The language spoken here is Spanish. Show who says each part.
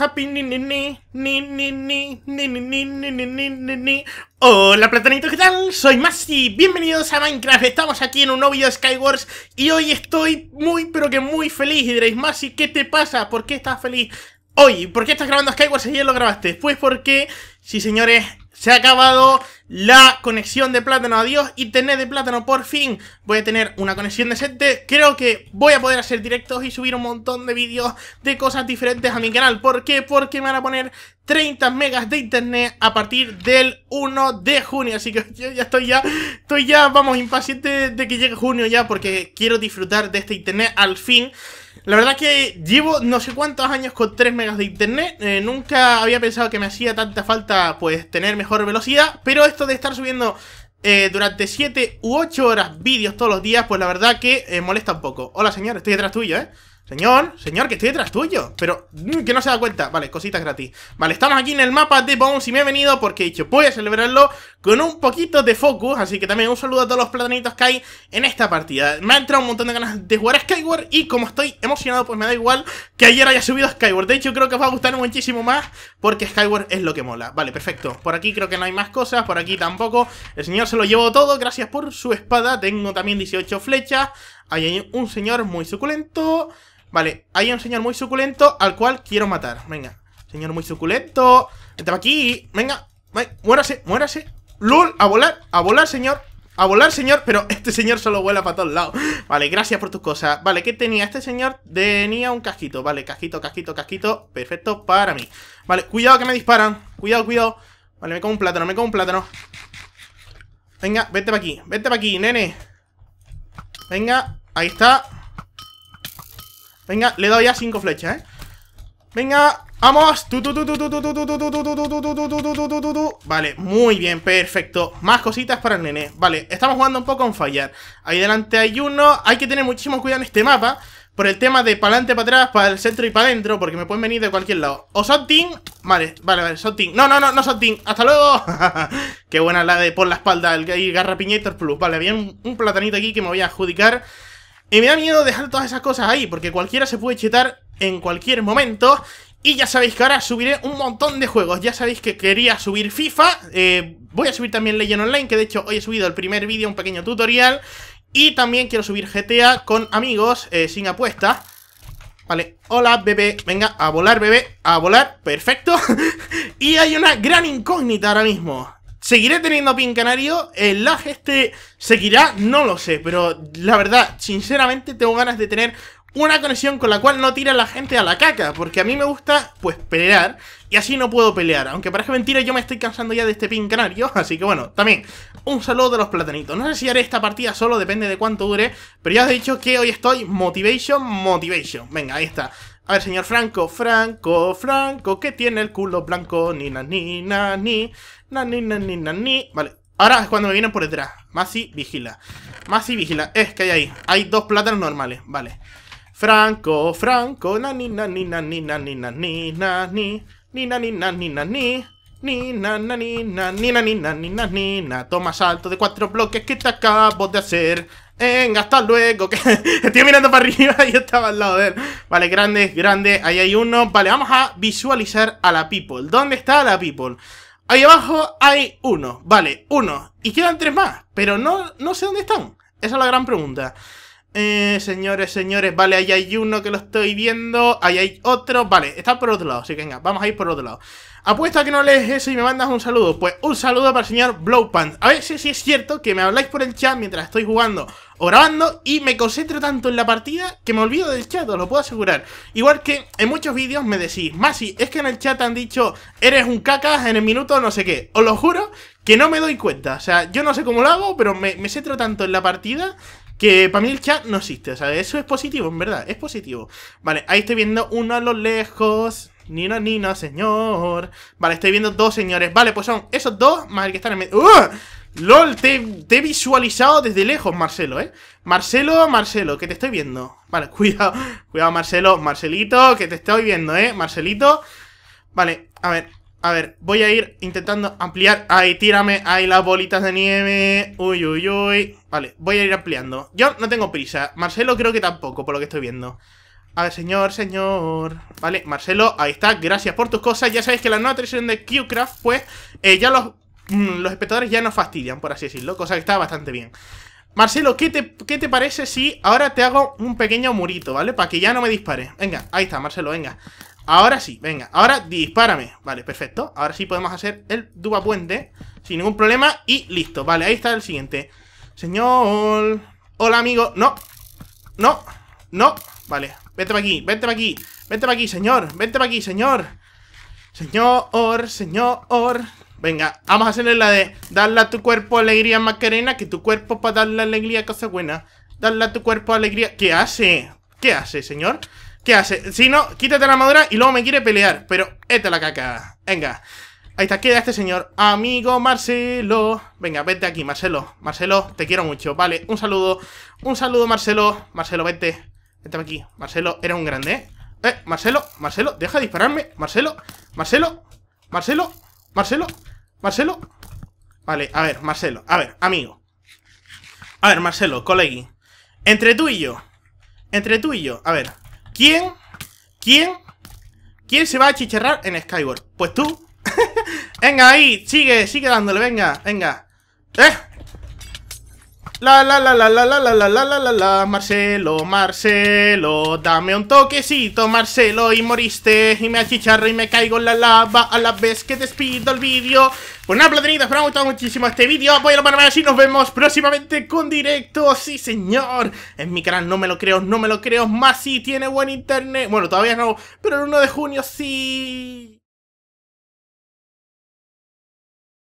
Speaker 1: happy, ni, ni, ni, ni, ni, ni, ni, Hola platanito ¿qué tal? Soy Masi, bienvenidos a Minecraft, estamos aquí en un nuevo video de Skywars y hoy estoy muy pero que muy feliz y diréis Masi, ¿qué te pasa? ¿Por qué estás feliz? Hoy, ¿por qué estás grabando Skywars si ayer lo grabaste? Pues porque, sí señores, se ha acabado la conexión de plátano, adiós, y de plátano por fin. Voy a tener una conexión decente, creo que voy a poder hacer directos y subir un montón de vídeos de cosas diferentes a mi canal. ¿Por qué? Porque me van a poner 30 megas de internet a partir del 1 de junio. Así que yo ya estoy ya, estoy ya, vamos, impaciente de que llegue junio ya, porque quiero disfrutar de este internet al fin. La verdad que llevo no sé cuántos años con 3 megas de internet. Eh, nunca había pensado que me hacía tanta falta pues tener mejor velocidad. Pero esto de estar subiendo eh, durante 7 u 8 horas vídeos todos los días, pues la verdad que eh, molesta un poco. Hola señor, estoy detrás tuyo, ¿eh? Señor, señor, que estoy detrás tuyo Pero, mm, que no se da cuenta Vale, cositas gratis Vale, estamos aquí en el mapa de Bones Y me he venido porque he dicho Voy a celebrarlo con un poquito de focus Así que también un saludo a todos los platanitos que hay en esta partida Me ha entrado un montón de ganas de jugar a Skyward Y como estoy emocionado, pues me da igual que ayer haya subido a Skyward De hecho, creo que os va a gustar muchísimo más Porque Skyward es lo que mola Vale, perfecto Por aquí creo que no hay más cosas Por aquí tampoco El señor se lo llevó todo Gracias por su espada Tengo también 18 flechas Ahí hay un señor muy suculento Vale, hay un señor muy suculento al cual quiero matar. Venga, señor muy suculento. Vente para aquí. Venga, muérase, muérase. ¡Lul! ¡A volar! ¡A volar, señor! ¡A volar, señor! Pero este señor solo vuela para todos lados. Vale, gracias por tus cosas. Vale, ¿qué tenía? Este señor tenía un casquito. Vale, casquito, casquito, casquito. Perfecto para mí. Vale, cuidado que me disparan. Cuidado, cuidado. Vale, me como un plátano, me como un plátano. Venga, vete para aquí. Vete para aquí, nene. Venga, ahí está. Venga, le he dado ya cinco flechas, ¿eh? Venga, vamos Vale, muy bien, perfecto Más cositas para el nene Vale, estamos jugando un poco en fallar Ahí delante hay uno Hay que tener muchísimo cuidado en este mapa Por el tema de para adelante, para atrás, para el centro y para adentro Porque me pueden venir de cualquier lado O Sotting Vale, vale, vale, Sotting No, no, no, no Sotting Hasta luego Qué buena la de por la espalda El, garra Plus Vale, había un, un platanito aquí que me voy a adjudicar y me da miedo dejar todas esas cosas ahí, porque cualquiera se puede chetar en cualquier momento. Y ya sabéis que ahora subiré un montón de juegos. Ya sabéis que quería subir FIFA. Eh, voy a subir también Legend Online, que de hecho hoy he subido el primer vídeo, un pequeño tutorial. Y también quiero subir GTA con amigos, eh, sin apuesta Vale, hola bebé, venga, a volar bebé, a volar, perfecto Y hay una gran incógnita ahora mismo ¿Seguiré teniendo pin canario? ¿El eh, lag este seguirá? No lo sé, pero la verdad, sinceramente tengo ganas de tener una conexión con la cual no tira la gente a la caca, porque a mí me gusta, pues, pelear, y así no puedo pelear, aunque parece mentira, yo me estoy cansando ya de este pin canario, así que bueno, también, un saludo de los platanitos, no sé si haré esta partida solo, depende de cuánto dure, pero ya os he dicho que hoy estoy motivation, motivation, venga, ahí está, a ver, señor Franco, Franco, Franco, que tiene el culo blanco, ni na, ni ni... Nani, nani, nani. Vale. Ahora es cuando me vienen por detrás. Masi, vigila. Masi, vigila. Es que hay ahí. Hay dos plátanos normales. Vale. Franco, Franco. Nani, nani, nani, nani, nani, nani. Ni, nani, nani, nani. Ni, na, na, ni, na, ni, na, ni, na, Toma salto de cuatro bloques que te acabo de hacer. Venga, hasta luego. Que estoy mirando para arriba y estaba al lado de él. Vale, grande, grande. Ahí hay uno. Vale, vamos a visualizar a la people. ¿Dónde está la people? Ahí abajo hay uno, vale, uno. Y quedan tres más, pero no, no sé dónde están. Esa es la gran pregunta. Eh, señores, señores, vale, ahí hay uno que lo estoy viendo, ahí hay otro, vale, está por otro lado, así que venga, vamos a ir por otro lado. a que no lees eso y me mandas un saludo, pues un saludo para el señor Blowpant... A ver si, es cierto que me habláis por el chat mientras estoy jugando o grabando y me concentro tanto en la partida que me olvido del chat, os lo puedo asegurar. Igual que en muchos vídeos me decís, Masi, es que en el chat han dicho, eres un caca en el minuto no sé qué. Os lo juro que no me doy cuenta, o sea, yo no sé cómo lo hago, pero me, me centro tanto en la partida que para mí el chat no existe. O sea, eso es positivo, en verdad. Es positivo. Vale, ahí estoy viendo uno a lo lejos. Nino, Nino, señor. Vale, estoy viendo dos señores. Vale, pues son esos dos más el que están en medio. ¡Uh! LOL, te, te, he visualizado desde lejos, Marcelo, ¿eh? Marcelo, Marcelo, que te estoy viendo. Vale, cuidado, cuidado, Marcelo, Marcelito, que te estoy viendo, ¿eh? Marcelito. Vale, a ver, a ver, voy a ir intentando ampliar. Ahí, tírame. Ahí las bolitas de nieve. Uy, uy, uy. Vale, voy a ir ampliando. Yo no tengo prisa. Marcelo creo que tampoco, por lo que estoy viendo. A ver, señor, señor. Vale, Marcelo, ahí está. Gracias por tus cosas. Ya sabéis que la nueva traición de Qcraft, pues, ya los, mm, los espectadores ya nos fastidian, por así decirlo. Cosa que está bastante bien. Marcelo, ¿qué ¿qué te, parece si ahora te hago un pequeño murito, ¿vale? Para que ya no me dispare. Venga, ahí está, Marcelo, venga. Ahora sí, venga, ahora dispárame. Vale, perfecto. Ahora sí podemos hacer el puente sin ningún problema y listo. Vale, ahí está el siguiente. Señor... Hola, amigo. No. No. No. Vale, vete para aquí, vete para aquí. Vete para aquí, señor. Vete para aquí, señor. Señor, señor. Venga, vamos a hacerle la de darle a tu cuerpo alegría, Macarena, que tu cuerpo para darle alegría, cosa buena. Darle a tu cuerpo alegría. ¿Qué hace? ¿Qué hace, señor? ¿Qué hace? Si no, quítate la armadura y luego me quiere pelear. Pero esta la caca. Venga. Ahí está, queda este señor. Amigo Marcelo. Venga, vete aquí, Marcelo. Marcelo, te quiero mucho. Vale, un saludo. Un saludo, Marcelo. Marcelo, vete. Vete aquí. Marcelo, eres un grande, ¿eh? Eh, Marcelo, Marcelo, deja de dispararme. Marcelo, Marcelo, Marcelo, Marcelo, Marcelo. Vale, a ver, Marcelo. A ver, amigo. A ver, Marcelo, colegui. Entre tú y yo. Entre tú y yo. A ver, ¿Quién? ¿Quién? ¿Quién se va a chicharrar en Skyward? Pues tú. venga ahí, sigue, sigue dándole, venga, venga. ¡Eh! La la la la la la la la la la la la Marcelo, Marcelo, dame un toquecito Marcelo y moriste y me achicharro y me caigo en la lava a la vez que despido el vídeo Pues nada, platanitas, espero que gustado muchísimo este vídeo Apoyo para más y nos vemos próximamente con directo, sí señor En mi canal no me lo creo, no me lo creo, más si tiene buen internet Bueno, todavía no, pero el 1 de junio sí